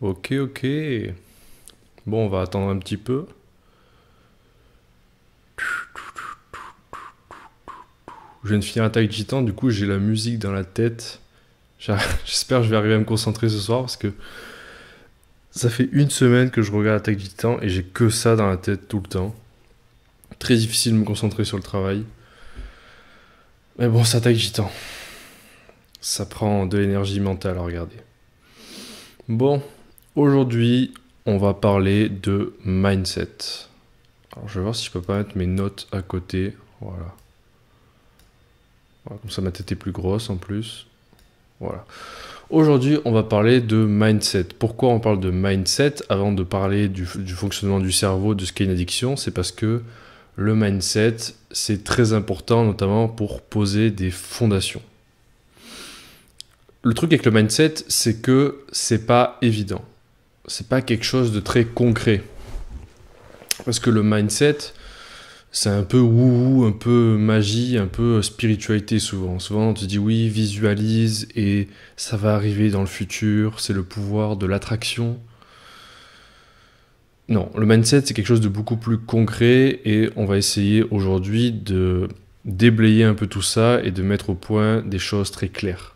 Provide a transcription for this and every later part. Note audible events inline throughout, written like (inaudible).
Ok, ok. Bon, on va attendre un petit peu. Je viens de finir Attaque Titan, du coup j'ai la musique dans la tête. (laughs) J'espère que je vais arriver à me concentrer ce soir parce que ça fait une semaine que je regarde Attaque Titan et j'ai que ça dans la tête tout le temps. Très difficile de me concentrer sur le travail. Mais bon, c'est Attaque Titan. Ça prend de l'énergie mentale à regarder. Bon, Aujourd'hui, on va parler de mindset. Alors, je vais voir si je peux pas mettre mes notes à côté. Voilà. comme ça, ma tête est plus grosse en plus. Voilà. Aujourd'hui, on va parler de mindset. Pourquoi on parle de mindset avant de parler du, du fonctionnement du cerveau, de ce qu'est une addiction C'est parce que le mindset, c'est très important, notamment pour poser des fondations. Le truc avec le mindset, c'est que c'est pas évident c'est pas quelque chose de très concret. Parce que le mindset, c'est un peu wouhou, un peu magie, un peu spiritualité souvent. Souvent on te dit oui, visualise et ça va arriver dans le futur, c'est le pouvoir de l'attraction. Non, le mindset c'est quelque chose de beaucoup plus concret et on va essayer aujourd'hui de déblayer un peu tout ça et de mettre au point des choses très claires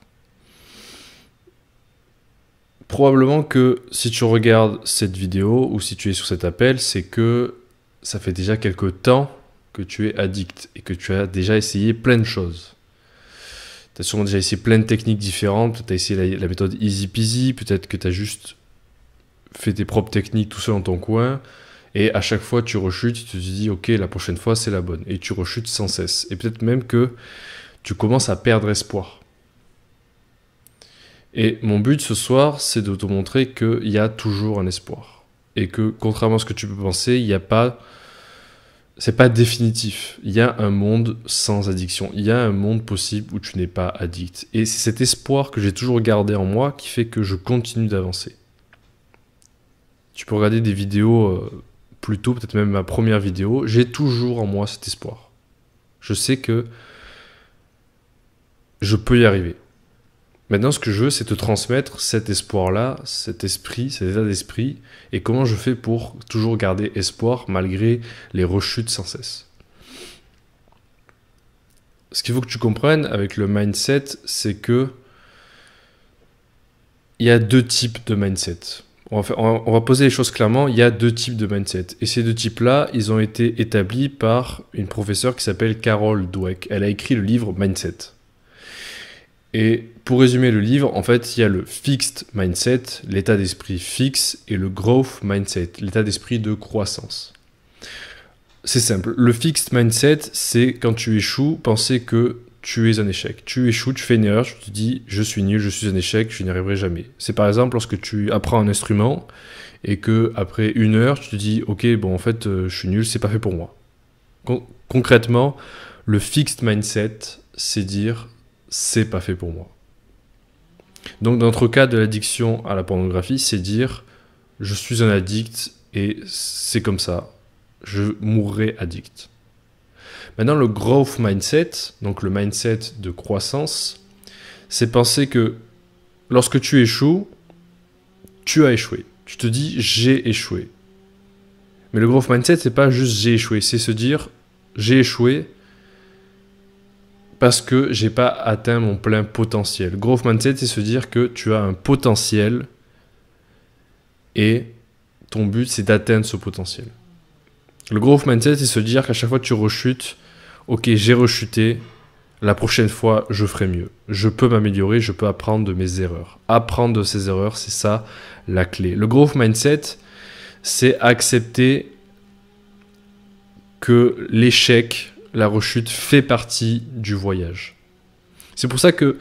probablement que si tu regardes cette vidéo ou si tu es sur cet appel, c'est que ça fait déjà quelque temps que tu es addict et que tu as déjà essayé plein de choses. Tu as sûrement déjà essayé plein de techniques différentes, tu as essayé la, méthode easy peasy, peut-être que tu as juste fait tes propres techniques tout seul dans ton coin, et à chaque fois tu rechutes, tu te dis ok la prochaine fois c'est la bonne, et tu rechutes sans cesse. Et peut-être même que tu commences à perdre espoir et mon but ce soir, c'est de te montrer qu'il y a toujours un espoir. Et que, contrairement à ce que tu peux penser, il n'y a pas. C'est pas définitif. Il y a un monde sans addiction. Il y a un monde possible où tu n'es pas addict. Et c'est cet espoir que j'ai toujours gardé en moi qui fait que je continue d'avancer. Tu peux regarder des vidéos euh, plus tôt, peut-être même ma première vidéo. J'ai toujours en moi cet espoir. Je sais que je peux y arriver. Maintenant, ce que je veux, c'est te transmettre cet espoir-là, cet esprit, cet état d'esprit, et comment je fais pour toujours garder espoir malgré les rechutes sans cesse. Ce qu'il faut que tu comprennes avec le mindset, c'est que il y a deux types de mindset. On va, poser les choses clairement, il y a deux types de mindset. Et ces deux types-là, ils ont été établis par une professeure qui s'appelle Carol Dweck. Elle a écrit le livre Mindset. Et pour résumer le livre, en fait, il y a le fixed mindset, l'état d'esprit fixe, et le growth mindset, l'état d'esprit de croissance. C'est simple. Le fixed mindset, c'est quand tu échoues, penser que tu es un échec. Tu échoues, tu fais une erreur, tu te dis je suis nul, je suis un échec, je n'y arriverai jamais. C'est par exemple lorsque tu apprends un instrument et que après une heure, tu te dis ok, bon en fait, euh, je suis nul, c'est pas fait pour moi. concrètement, le fixed mindset, c'est dire c'est pas fait pour moi. Donc dans notre cas de l'addiction à la pornographie, c'est dire je suis un addict et c'est comme ça, je mourrai addict. Maintenant le growth mindset, donc le mindset de croissance, c'est penser que lorsque tu échoues, tu as échoué. Tu te dis j'ai échoué. Mais le growth mindset, c'est pas juste j'ai échoué, c'est se dire j'ai échoué, parce que j'ai pas atteint mon plein potentiel. Growth mindset, c'est se dire que tu as un potentiel et ton but, c'est d'atteindre ce potentiel. Le growth mindset, c'est se dire qu'à chaque fois que tu rechutes, ok, j'ai rechuté, la prochaine fois, je ferai mieux. Je peux m'améliorer, je peux apprendre de mes erreurs. Apprendre de ses erreurs, c'est ça la clé. Le growth mindset, c'est accepter que l'échec la rechute fait partie du voyage. C'est pour ça que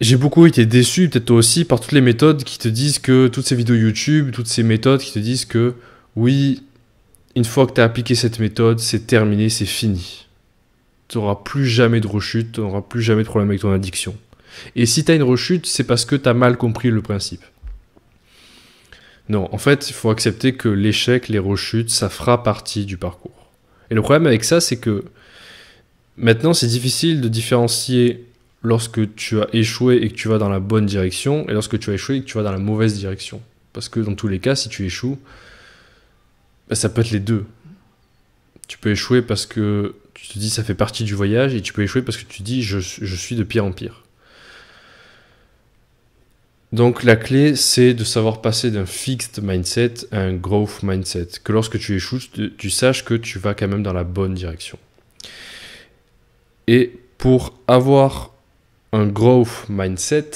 j'ai beaucoup été déçu, peut-être toi aussi, par toutes les méthodes qui te disent que, toutes ces vidéos YouTube, toutes ces méthodes qui te disent que, oui, une fois que tu as appliqué cette méthode, c'est terminé, c'est fini. Tu n'auras plus jamais de rechute, tu n'auras plus jamais de problème avec ton addiction. Et si tu as une rechute, c'est parce que tu as mal compris le principe. Non, en fait, il faut accepter que l'échec, les rechutes, ça fera partie du parcours. Et le problème avec ça, c'est que maintenant, c'est difficile de différencier lorsque tu as échoué et que tu vas dans la bonne direction et lorsque tu as échoué et que tu vas dans la mauvaise direction. Parce que dans tous les cas, si tu échoues, bah, ça peut être les deux. Tu peux échouer parce que tu te dis ça fait partie du voyage et tu peux échouer parce que tu te dis je suis de pire en pire. Donc la clé, c'est de savoir passer d'un fixed mindset à un growth mindset. Que lorsque tu échoues, tu, saches que tu vas quand même dans la bonne direction. Et pour avoir un growth mindset,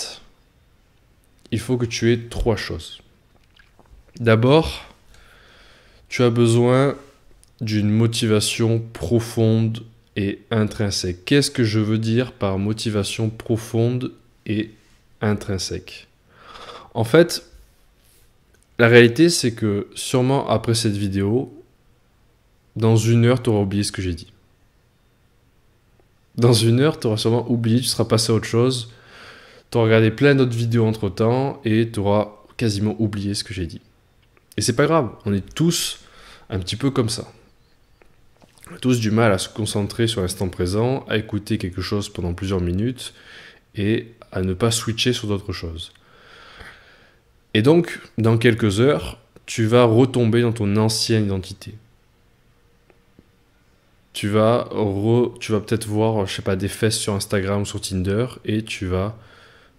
il faut que tu aies trois choses. D'abord, tu as besoin d'une motivation profonde et intrinsèque. Qu'est-ce que je veux dire par motivation profonde et intrinsèque en fait, la réalité, c'est que sûrement après cette vidéo, dans une heure, tu auras oublié ce que j'ai dit. Dans une heure, tu auras sûrement oublié, tu seras passé à autre chose, tu auras regardé plein d'autres vidéos entre-temps et tu auras quasiment oublié ce que j'ai dit. Et c'est pas grave, on est tous un petit peu comme ça. On a tous du mal à se concentrer sur l'instant présent, à écouter quelque chose pendant plusieurs minutes et à ne pas switcher sur d'autres choses. Et donc, dans quelques heures, tu vas retomber dans ton ancienne identité. Tu vas, tu vas peut-être voir, je sais pas, des fesses sur Instagram ou sur Tinder et tu vas,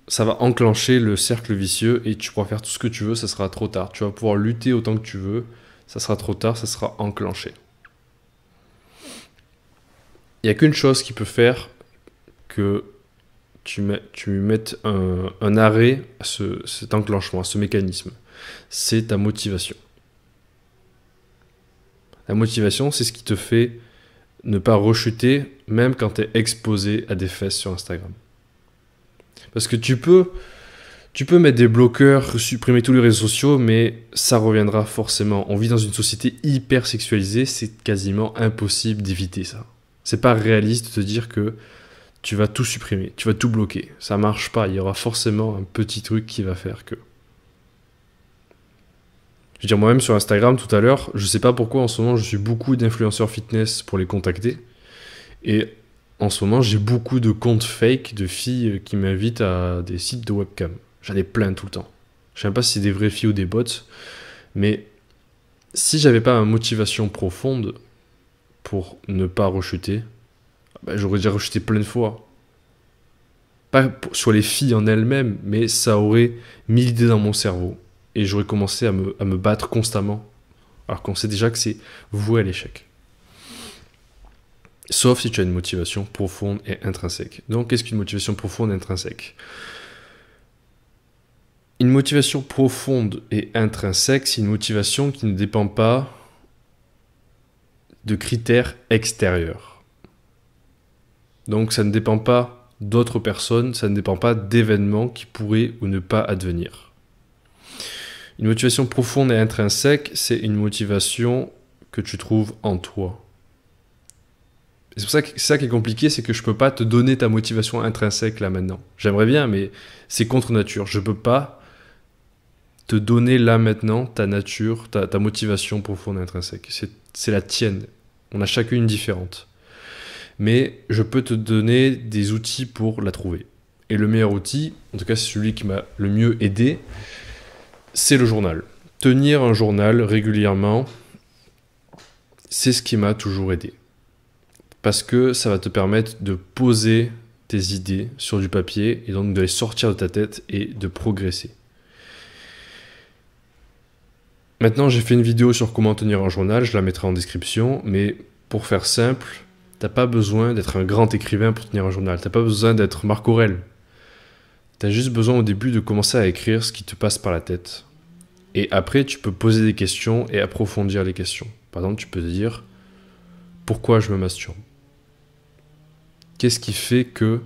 ça va enclencher le cercle vicieux et tu pourras faire tout ce que tu veux, ça sera trop tard. Tu vas pouvoir lutter autant que tu veux, ça sera trop tard, ça sera enclenché. Il n'y a qu'une chose qui peut faire que tu, mets, mettes un, arrêt à cet enclenchement, à ce mécanisme. C'est ta motivation. La motivation, c'est ce qui te fait ne pas rechuter, même quand tu es exposé à des fesses sur Instagram. Parce que tu peux, tu peux mettre des bloqueurs, supprimer tous les réseaux sociaux, mais ça reviendra forcément. On vit dans une société hyper sexualisée, c'est quasiment impossible d'éviter ça. C'est pas réaliste de te dire que tu vas tout supprimer, tu vas tout bloquer. Ça marche pas, il y aura forcément un petit truc qui va faire que. Je veux dire, moi-même sur Instagram tout à l'heure, je sais pas pourquoi en ce moment je suis beaucoup d'influenceurs fitness pour les contacter. Et en ce moment, j'ai beaucoup de comptes fake de filles euh, qui m'invitent à des sites de webcam. J'en ai plein tout le temps. Je sais même pas si c'est des vraies filles ou des bots, mais si j'avais pas une motivation profonde pour ne pas rechuter, bah, j'aurais déjà rejeté plein de fois. Pas sur les filles en elles-mêmes, mais ça aurait mis l'idée dans mon cerveau. Et j'aurais commencé à me battre constamment. Alors qu'on sait déjà que c'est voué à l'échec. Sauf si tu as une motivation profonde et intrinsèque. Donc, qu'est-ce qu'une motivation profonde et intrinsèque Une motivation profonde et intrinsèque, c'est une motivation qui ne dépend pas de critères extérieurs. Donc ça ne dépend pas d'autres personnes, ça ne dépend pas d'événements qui pourraient ou ne pas advenir. Une motivation profonde et intrinsèque, c'est une motivation que tu trouves en toi. C'est pour ça que ça qui est compliqué, c'est que je peux pas te donner ta motivation intrinsèque là maintenant. J'aimerais bien, mais c'est contre nature. Je ne peux pas te donner là maintenant ta nature, ta, motivation profonde et intrinsèque. C'est la tienne. On a chacune différente mais je peux te donner des outils pour la trouver. Et le meilleur outil, en tout cas celui qui m'a le mieux aidé, c'est le journal. Tenir un journal régulièrement, c'est ce qui m'a toujours aidé. Parce que ça va te permettre de poser tes idées sur du papier et donc de les sortir de ta tête et de progresser. Maintenant, j'ai fait une vidéo sur comment tenir un journal, je la mettrai en description, mais pour faire simple, T'as pas besoin d'être un grand écrivain pour tenir un journal. T'as pas besoin d'être Marc Aurel. T'as juste besoin au début de commencer à écrire ce qui te passe par la tête. Et après, tu peux poser des questions et approfondir les questions. Par exemple, tu peux dire pourquoi je me masturbe Qu'est-ce qui fait que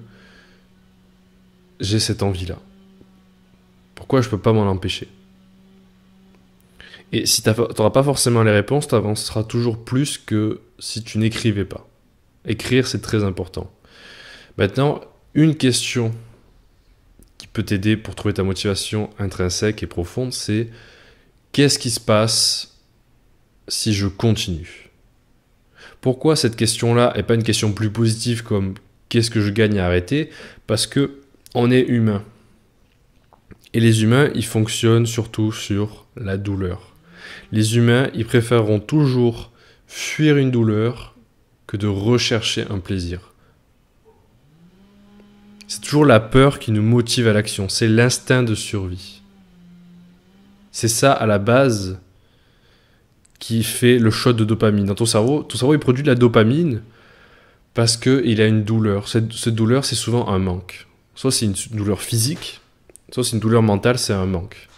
j'ai cette envie-là Pourquoi je peux pas m'en empêcher Et si tu pas forcément les réponses, tu avanceras toujours plus que si tu n'écrivais pas. Écrire, c'est très important. Maintenant, une question qui peut t'aider pour trouver ta motivation intrinsèque et profonde, c'est qu'est-ce qui se passe si je continue Pourquoi cette question-là n'est pas une question plus positive comme qu'est-ce que je gagne à arrêter Parce que on est humain. Et les humains, ils fonctionnent surtout sur la douleur. Les humains, ils préféreront toujours fuir une douleur de rechercher un plaisir. C'est toujours la peur qui nous motive à l'action, c'est l'instinct de survie. C'est ça à la base qui fait le shot de dopamine. Dans ton cerveau, ton cerveau il produit de la dopamine parce qu'il a une douleur. Cette, cette douleur, c'est souvent un manque. Soit c'est une douleur physique, soit c'est une douleur mentale, c'est un manque.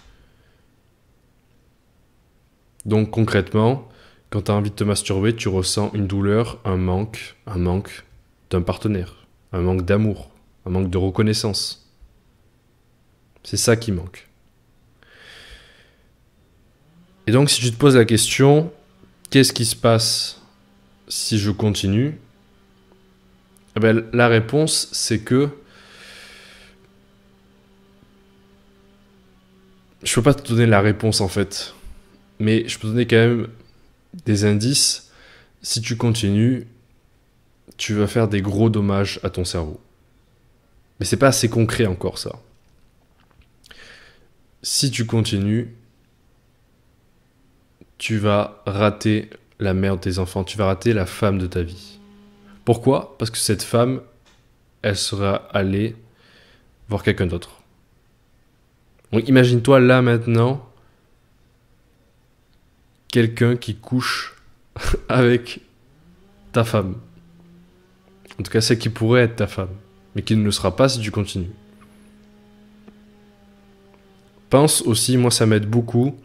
Donc concrètement, quand tu as envie de te masturber, tu ressens une douleur, un manque, un manque d'un partenaire, un manque d'amour, un manque de reconnaissance. C'est ça qui manque. Et donc si tu te poses la question, qu'est-ce qui se passe si je continue eh bien, La réponse, c'est que je peux pas te donner la réponse en fait, mais je peux te donner quand même des indices, si tu continues, tu vas faire des gros dommages à ton cerveau. Mais c'est pas assez concret encore ça. Si tu continues, tu vas rater la mère de tes enfants, tu vas rater la femme de ta vie. Pourquoi Parce que cette femme, elle sera allée voir quelqu'un d'autre. Donc imagine-toi là maintenant, quelqu'un qui couche (laughs) avec ta femme. En tout cas, celle qui pourrait être ta femme, mais qui ne le sera pas si tu continues. Pense aussi, moi ça m'aide beaucoup,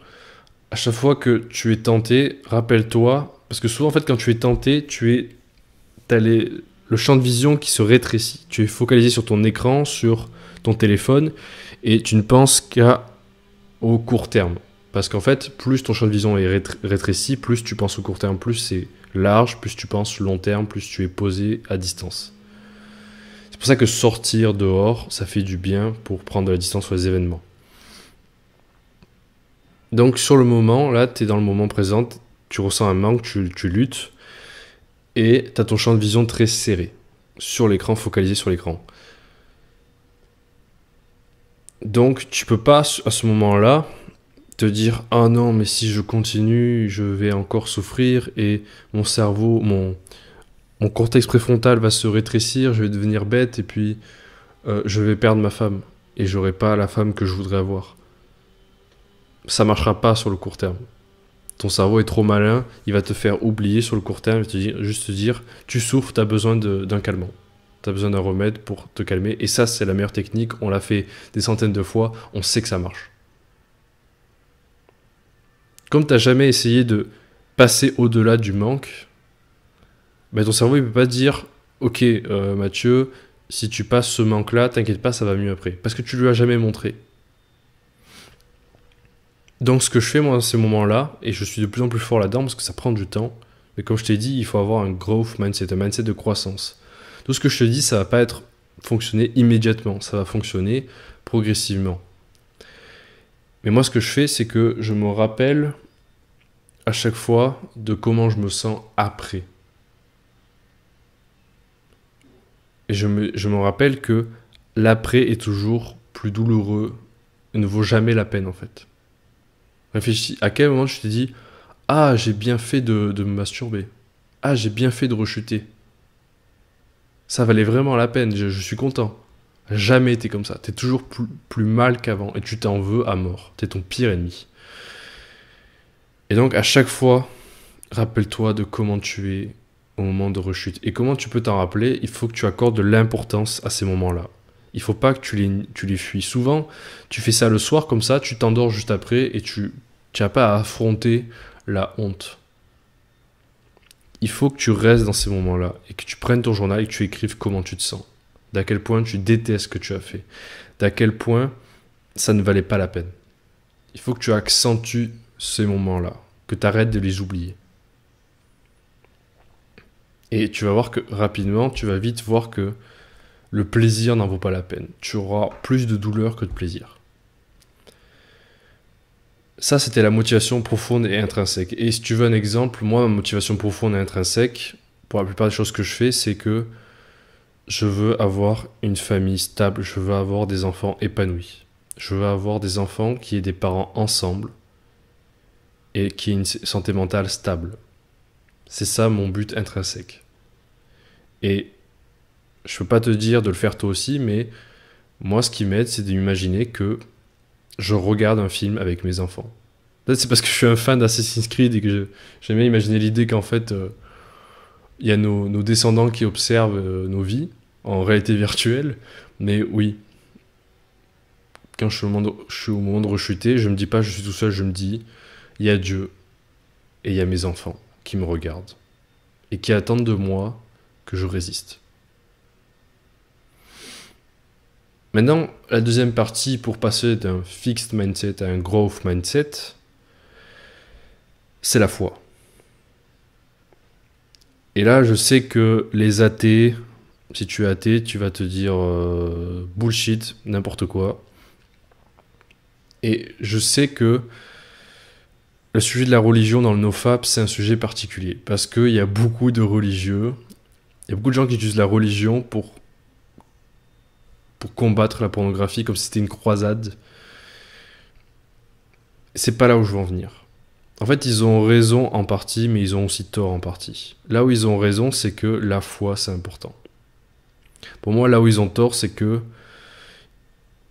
à chaque fois que tu es tenté, rappelle-toi, parce que souvent en fait quand tu es tenté, tu es... As le champ de vision qui se rétrécit. Tu es focalisé sur ton écran, sur ton téléphone, et tu ne penses qu'à au court terme. Parce qu'en fait, plus ton champ de vision est rétréci, plus tu penses au court terme, plus c'est large, plus tu penses long terme, plus tu es posé à distance. C'est pour ça que sortir dehors, ça fait du bien pour prendre de la distance sur les événements. Donc sur le moment, là, tu es dans le moment présent, tu ressens un manque, tu, luttes, et tu as ton champ de vision très serré, sur l'écran, focalisé sur l'écran. Donc tu peux pas à ce moment-là dire ah non mais si je continue je vais encore souffrir et mon cerveau mon mon cortex préfrontal va se rétrécir je vais devenir bête et puis euh, je vais perdre ma femme et j'aurai pas la femme que je voudrais avoir ça marchera pas sur le court terme ton cerveau est trop malin il va te faire oublier sur le court terme juste dire tu souffres tu as besoin d'un calmant tu as besoin d'un remède pour te calmer et ça c'est la meilleure technique on l'a fait des centaines de fois on sait que ça marche comme tu n'as jamais essayé de passer au-delà du manque, bah, ton cerveau ne peut pas dire ok euh, Mathieu, si tu passes ce manque-là, t'inquiète pas, ça va mieux après, parce que tu lui as jamais montré. Donc ce que je fais moi à ces moments-là, et je suis de plus en plus fort là-dedans parce que ça prend du temps, mais comme je t'ai dit, il faut avoir un growth mindset, un mindset de croissance. Tout ce que je te dis, ça va pas être fonctionner immédiatement, ça va fonctionner progressivement. Mais moi, ce que je fais, c'est que je me rappelle à chaque fois de comment je me sens après. Et je me, je me rappelle que l'après est toujours plus douloureux et ne vaut jamais la peine, en fait. Réfléchis, à quel moment je t'ai dit Ah, j'ai bien fait de, me masturber. Ah, j'ai bien fait de rechuter. Ça valait vraiment la peine, je suis content. Jamais été comme ça. T'es toujours plus, mal qu'avant et tu t'en veux à mort. T'es ton pire ennemi. Et donc à chaque fois, rappelle-toi de comment tu es au moment de rechute. Et comment tu peux t'en rappeler Il faut que tu accordes de l'importance à ces moments-là. Il faut pas que tu les, tu les fuis. Souvent, tu fais ça le soir comme ça, tu t'endors juste après et tu n'as pas à affronter la honte. Il faut que tu restes dans ces moments-là et que tu prennes ton journal et que tu écrives comment tu te sens d'à quel point tu détestes ce que tu as fait, d'à quel point ça ne valait pas la peine. Il faut que tu accentues ces moments-là, que tu arrêtes de les oublier. Et tu vas voir que rapidement, tu vas vite voir que le plaisir n'en vaut pas la peine. Tu auras plus de douleur que de plaisir. Ça, c'était la motivation profonde et intrinsèque. Et si tu veux un exemple, moi, ma motivation profonde et intrinsèque, pour la plupart des choses que je fais, c'est que je veux avoir une famille stable, je veux avoir des enfants épanouis. Je veux avoir des enfants qui aient des parents ensemble et qui aient une santé mentale stable. C'est ça mon but intrinsèque. Et je peux pas te dire de le faire toi aussi, mais moi, ce qui m'aide, c'est d'imaginer que je regarde un film avec mes enfants. c'est parce que je suis un fan d'Assassin's Creed et que j'aimais imaginer l'idée qu'en fait, euh, il y a nos, descendants qui observent euh, nos vies en réalité virtuelle, mais oui. Quand je suis, au moment de, je suis au moment de rechuter, je me dis pas je suis tout seul, je me dis il y a Dieu et il y a mes enfants qui me regardent et qui attendent de moi que je résiste. Maintenant, la deuxième partie pour passer d'un fixed mindset à un growth mindset, c'est la foi. Et là, je sais que les athées, si tu es athée, tu vas te dire euh, bullshit, n'importe quoi. Et je sais que le sujet de la religion dans le nofap, c'est un sujet particulier. Parce qu'il y a beaucoup de religieux, il y a beaucoup de gens qui utilisent la religion pour, pour combattre la pornographie comme si c'était une croisade. C'est pas là où je veux en venir. En fait, ils ont raison en partie, mais ils ont aussi tort en partie. Là où ils ont raison, c'est que la foi, c'est important. Pour moi, là où ils ont tort, c'est que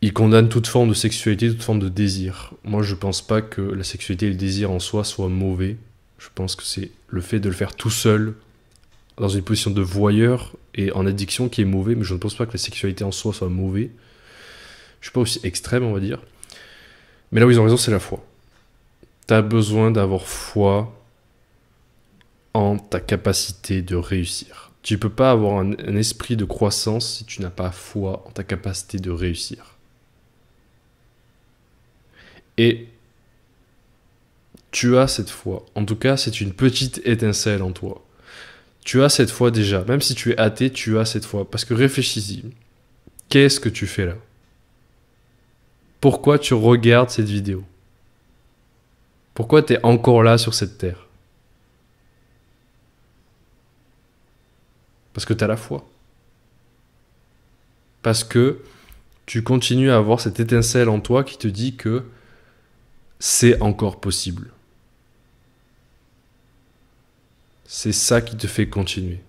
ils condamnent toute forme de sexualité, toute forme de désir. Moi, je pense pas que la sexualité et le désir en soi soient mauvais. Je pense que c'est le fait de le faire tout seul, dans une position de voyeur et en addiction qui est mauvais, mais je ne pense pas que la sexualité en soi soit mauvaise. Je suis pas aussi extrême, on va dire. Mais là où ils ont raison, c'est la foi tu as besoin d'avoir foi en ta capacité de réussir. Tu ne peux pas avoir un, esprit de croissance si tu n'as pas foi en ta capacité de réussir. Et tu as cette foi. En tout cas, c'est une petite étincelle en toi. Tu as cette foi déjà. Même si tu es athée, tu as cette foi. Parce que réfléchis-y. Qu'est-ce que tu fais là Pourquoi tu regardes cette vidéo pourquoi tu es encore là sur cette terre Parce que tu as la foi. Parce que tu continues à avoir cette étincelle en toi qui te dit que c'est encore possible. C'est ça qui te fait continuer.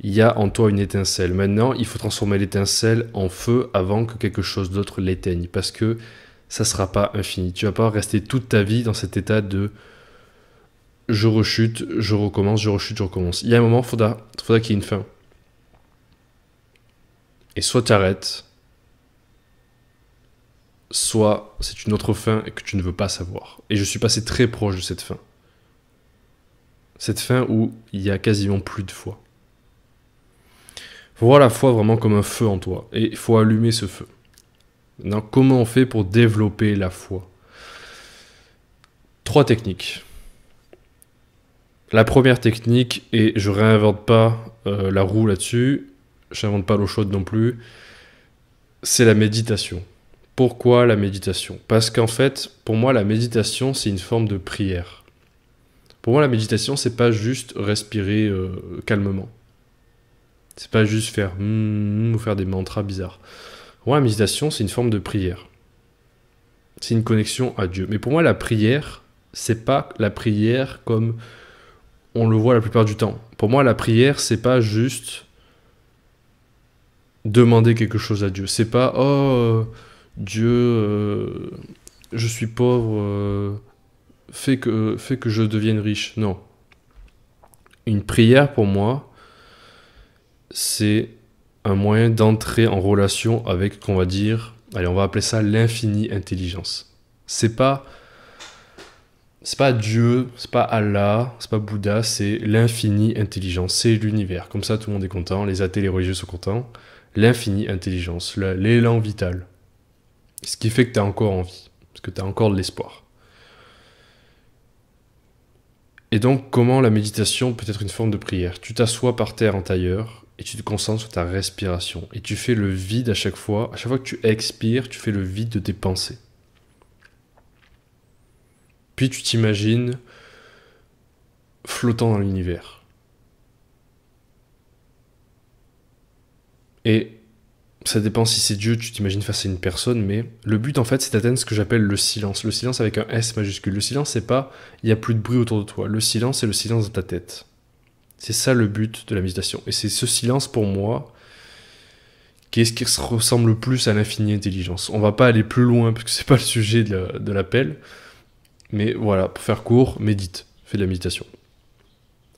Il y a en toi une étincelle. Maintenant, il faut transformer l'étincelle en feu avant que quelque chose d'autre l'éteigne. Parce que ça sera pas infini. Tu vas pas rester toute ta vie dans cet état de je rechute, je recommence, je rechute, je recommence. Il y a un moment, faudra, faudra qu'il y ait une fin. Et soit tu arrêtes, soit c'est une autre fin que tu ne veux pas savoir. Et je suis passé très proche de cette fin. Cette fin où il y a quasiment plus de foi. Faut voir la foi vraiment comme un feu en toi, et il faut allumer ce feu comment on fait pour développer la foi Trois techniques. La première technique, et je réinvente pas euh, la roue là-dessus, J'invente pas l'eau chaude non plus, c'est la méditation. Pourquoi la méditation Parce qu'en fait, pour moi, la méditation, c'est une forme de prière. Pour moi, la méditation, c'est pas juste respirer euh, calmement. C'est pas juste faire hmm, ou faire des mantras bizarres moi, la méditation, c'est une forme de prière. C'est une connexion à Dieu. Mais pour moi, la prière, c'est pas la prière comme on le voit la plupart du temps. Pour moi, la prière, c'est pas juste demander quelque chose à Dieu. C'est pas oh Dieu, euh, je suis pauvre, euh, que fais que je devienne riche. Non. Une prière pour moi, c'est un moyen d'entrer en relation avec, qu'on va dire, allez, on va appeler ça l'infini intelligence. C'est pas c'est pas Dieu, c'est pas Allah, c'est pas Bouddha, c'est l'infini intelligence, c'est l'univers. Comme ça, tout le monde est content, les athées, les religieux sont contents. L'infini intelligence, l'élan vital. Ce qui fait que tu as encore envie, parce que tu as encore de l'espoir. Et donc, comment la méditation peut être une forme de prière Tu t'assois par terre en tailleur et tu te concentres sur ta respiration. Et tu fais le vide à chaque fois. À chaque fois que tu expires, tu fais le vide de tes pensées. Puis tu t'imagines flottant dans l'univers. Et ça dépend si c'est Dieu, tu t'imagines face à une personne, mais le but en fait c'est d'atteindre ce que j'appelle le silence. Le silence avec un S majuscule. Le silence c'est pas il n'y a plus de bruit autour de toi. Le silence c'est le silence de ta tête. C'est ça le but de la méditation. Et c'est ce silence pour moi qui est ce qui ressemble le plus à l'infini intelligence. On va pas aller plus loin parce que c'est pas le sujet de l'appel. Mais voilà, pour faire court, médite, fais de la méditation.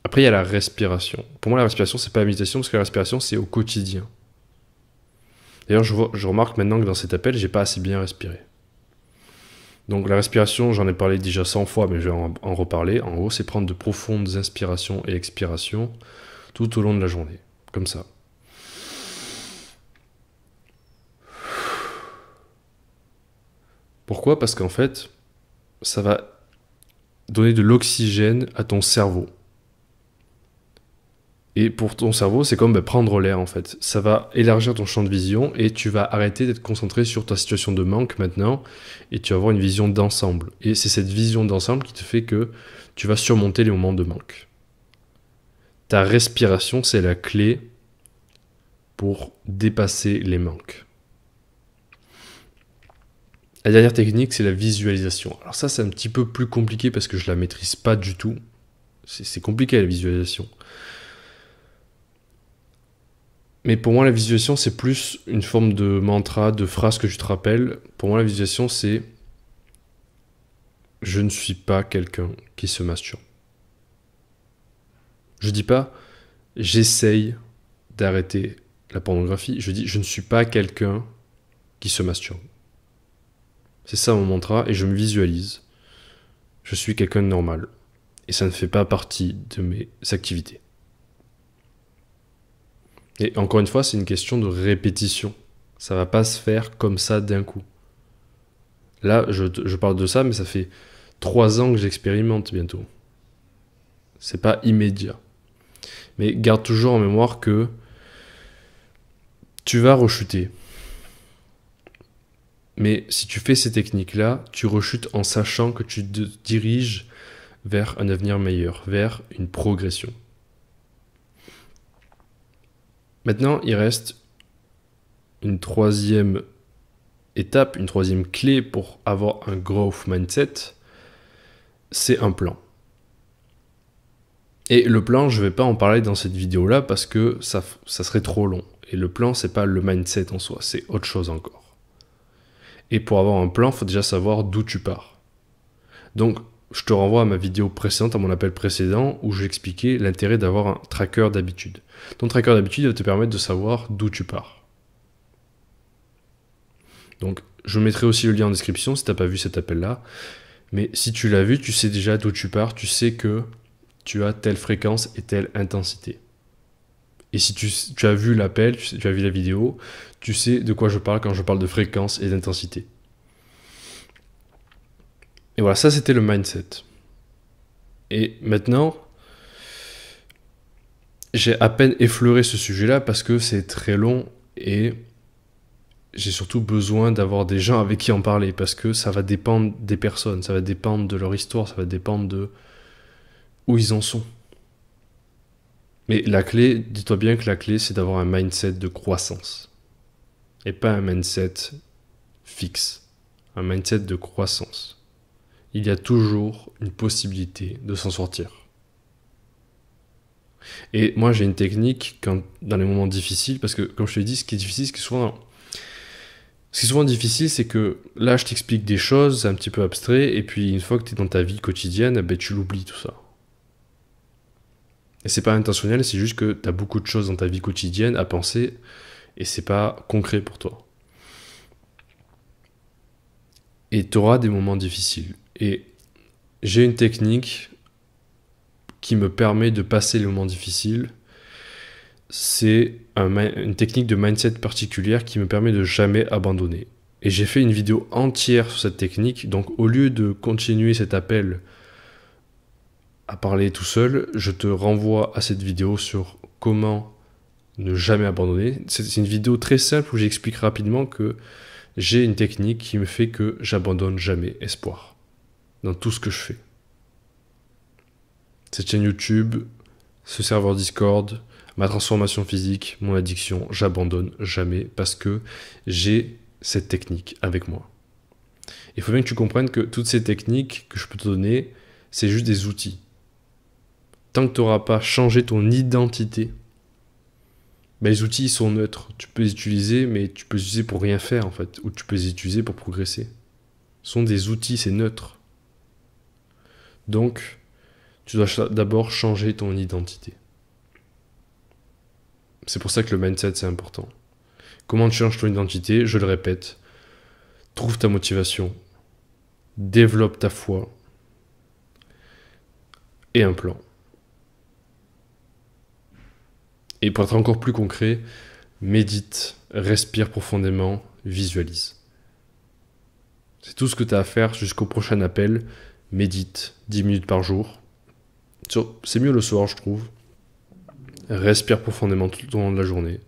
Après, il y a la respiration. Pour moi, la respiration, c'est pas la méditation parce que la respiration, c'est au quotidien. D'ailleurs, je, je, remarque maintenant que dans cet appel, j'ai pas assez bien respiré. Donc la respiration, j'en ai parlé déjà 100 fois, mais je vais en, reparler. En haut, c'est prendre de profondes inspirations et expirations tout au long de la journée, comme ça. Pourquoi Parce qu'en fait, ça va donner de l'oxygène à ton cerveau. Et pour ton cerveau, c'est comme ben, prendre l'air en fait. Ça va élargir ton champ de vision et tu vas arrêter d'être concentré sur ta situation de manque maintenant et tu vas avoir une vision d'ensemble. Et c'est cette vision d'ensemble qui te fait que tu vas surmonter les moments de manque. Ta respiration, c'est la clé pour dépasser les manques. La dernière technique, c'est la visualisation. Alors ça, c'est un petit peu plus compliqué parce que je ne la maîtrise pas du tout. C'est compliqué la visualisation. Mais pour moi, la visualisation, c'est plus une forme de mantra, de phrase que je te rappelle. Pour moi, la visualisation, c'est je ne suis pas quelqu'un qui se masturbe. Je dis pas j'essaye d'arrêter la pornographie. Je dis je ne suis pas quelqu'un qui se masturbe. C'est ça mon mantra et je me visualise. Je suis quelqu'un de normal et ça ne fait pas partie de mes activités. Et encore une fois, c'est une question de répétition. Ça va pas se faire comme ça d'un coup. Là, je, je, parle de ça, mais ça fait trois ans que j'expérimente bientôt. C'est pas immédiat. Mais garde toujours en mémoire que tu vas rechuter. Mais si tu fais ces techniques-là, tu rechutes en sachant que tu te diriges vers un avenir meilleur, vers une progression. Maintenant, il reste une troisième étape, une troisième clé pour avoir un growth mindset, c'est un plan. Et le plan, je ne vais pas en parler dans cette vidéo-là parce que ça, serait trop long. Et le plan, c'est pas le mindset en soi, c'est autre chose encore. Et pour avoir un plan, il faut déjà savoir d'où tu pars. Donc, je te renvoie à ma vidéo précédente, à mon appel précédent, où j'expliquais l'intérêt d'avoir un tracker d'habitude. Ton tracker d'habitude va te permettre de savoir d'où tu pars. Donc, je mettrai aussi le lien en description si tu n'as pas vu cet appel-là. Mais si tu l'as vu, tu sais déjà d'où tu pars, tu sais que tu as telle fréquence et telle intensité. Et si tu, as vu l'appel, tu as vu la vidéo, tu sais de quoi je parle quand je parle de fréquence et d'intensité. Et voilà, ça c'était le mindset. Et maintenant, j'ai à peine effleuré ce sujet-là parce que c'est très long et j'ai surtout besoin d'avoir des gens avec qui en parler parce que ça va dépendre des personnes, ça va dépendre de leur histoire, ça va dépendre de où ils en sont. Mais la clé, dis-toi bien que la clé, c'est d'avoir un mindset de croissance et pas un mindset fixe, un mindset de croissance il y a toujours une possibilité de s'en sortir. Et moi, j'ai une technique quand, dans les moments difficiles, parce que, comme je te l'ai dit, ce qui est difficile, ce qui souvent, ce qui est souvent difficile, c'est que là, je t'explique des choses, c'est un petit peu abstrait, et puis une fois que tu es dans ta vie quotidienne, eh ben, tu l'oublies tout ça. Et c'est pas intentionnel, c'est juste que tu as beaucoup de choses dans ta vie quotidienne à penser, et c'est pas concret pour toi. Et tu auras des moments difficiles. Et j'ai une technique qui me permet de passer les moments difficiles. C'est une technique de mindset particulière qui me permet de jamais abandonner. Et j'ai fait une vidéo entière sur cette technique. Donc au lieu de continuer cet appel à parler tout seul, je te renvoie à cette vidéo sur comment ne jamais abandonner. C'est une vidéo très simple où j'explique rapidement que j'ai une technique qui me fait que j'abandonne jamais espoir dans tout ce que je fais. Cette chaîne YouTube, ce serveur Discord, ma transformation physique, mon addiction, j'abandonne jamais parce que j'ai cette technique avec moi. Il faut bien que tu comprennes que toutes ces techniques que je peux te donner, c'est juste des outils. Tant que tu n'auras pas changé ton identité, ben, les outils sont neutres. Tu peux les utiliser, mais tu peux les utiliser pour rien faire en fait, ou tu peux les utiliser pour progresser. Ce sont des outils, c'est neutre. Donc, tu dois d'abord changer ton identité. C'est pour ça que le mindset, c'est important. Comment tu changes ton identité Je le répète. Trouve ta motivation. Développe ta foi. Et un plan. Et pour être encore plus concret, médite, respire profondément, visualise. C'est tout ce que tu as à faire jusqu'au prochain appel médite 10 minutes par jour. C'est mieux le soir, je trouve. Respire profondément tout le long de la journée.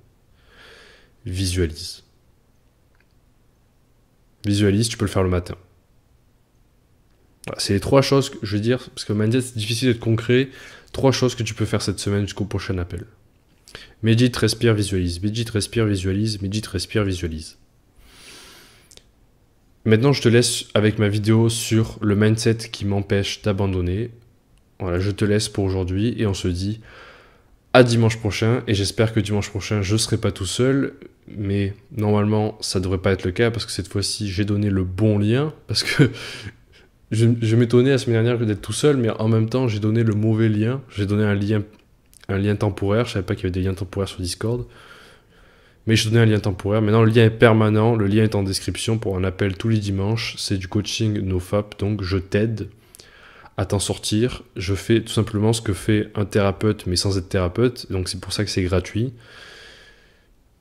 Visualise. Visualise, tu peux le faire le matin. c'est les trois choses que je veux dire, parce que mindset, c'est difficile d'être concret. Trois choses que tu peux faire cette semaine jusqu'au prochain appel. Médite, respire, visualise. Médite, respire, visualise. Médite, respire, visualise. Maintenant, je te laisse avec ma vidéo sur le mindset qui m'empêche d'abandonner. Voilà, je te laisse pour aujourd'hui et on se dit à dimanche prochain. Et j'espère que dimanche prochain, je ne serai pas tout seul. Mais normalement, ça ne devrait pas être le cas parce que cette fois-ci, j'ai donné le bon lien. Parce que (laughs) je, m'étonnais la semaine dernière d'être tout seul, mais en même temps, j'ai donné le mauvais lien. J'ai donné un lien, un lien temporaire. Je ne savais pas qu'il y avait des liens temporaires sur Discord. Mais je te donnais un lien temporaire. Maintenant, le lien est permanent. Le lien est en description pour un appel tous les dimanches. C'est du coaching NoFap. Donc, je t'aide à t'en sortir. Je fais tout simplement ce que fait un thérapeute, mais sans être thérapeute. Donc, c'est pour ça que c'est gratuit.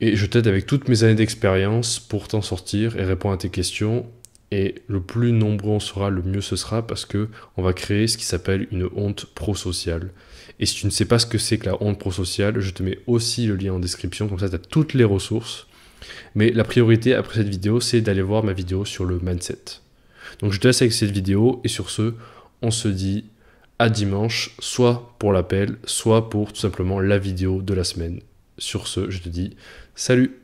Et je t'aide avec toutes mes années d'expérience pour t'en sortir et répondre à tes questions. Et le plus nombreux on sera, le mieux ce sera parce que on va créer ce qui s'appelle une honte prosociale. Et si tu ne sais pas ce que c'est que la honte prosociale, je te mets aussi le lien en description, comme ça tu as toutes les ressources. Mais la priorité après cette vidéo, c'est d'aller voir ma vidéo sur le mindset. Donc je te laisse avec cette vidéo et sur ce, on se dit à dimanche, soit pour l'appel, soit pour tout simplement la vidéo de la semaine. Sur ce, je te dis salut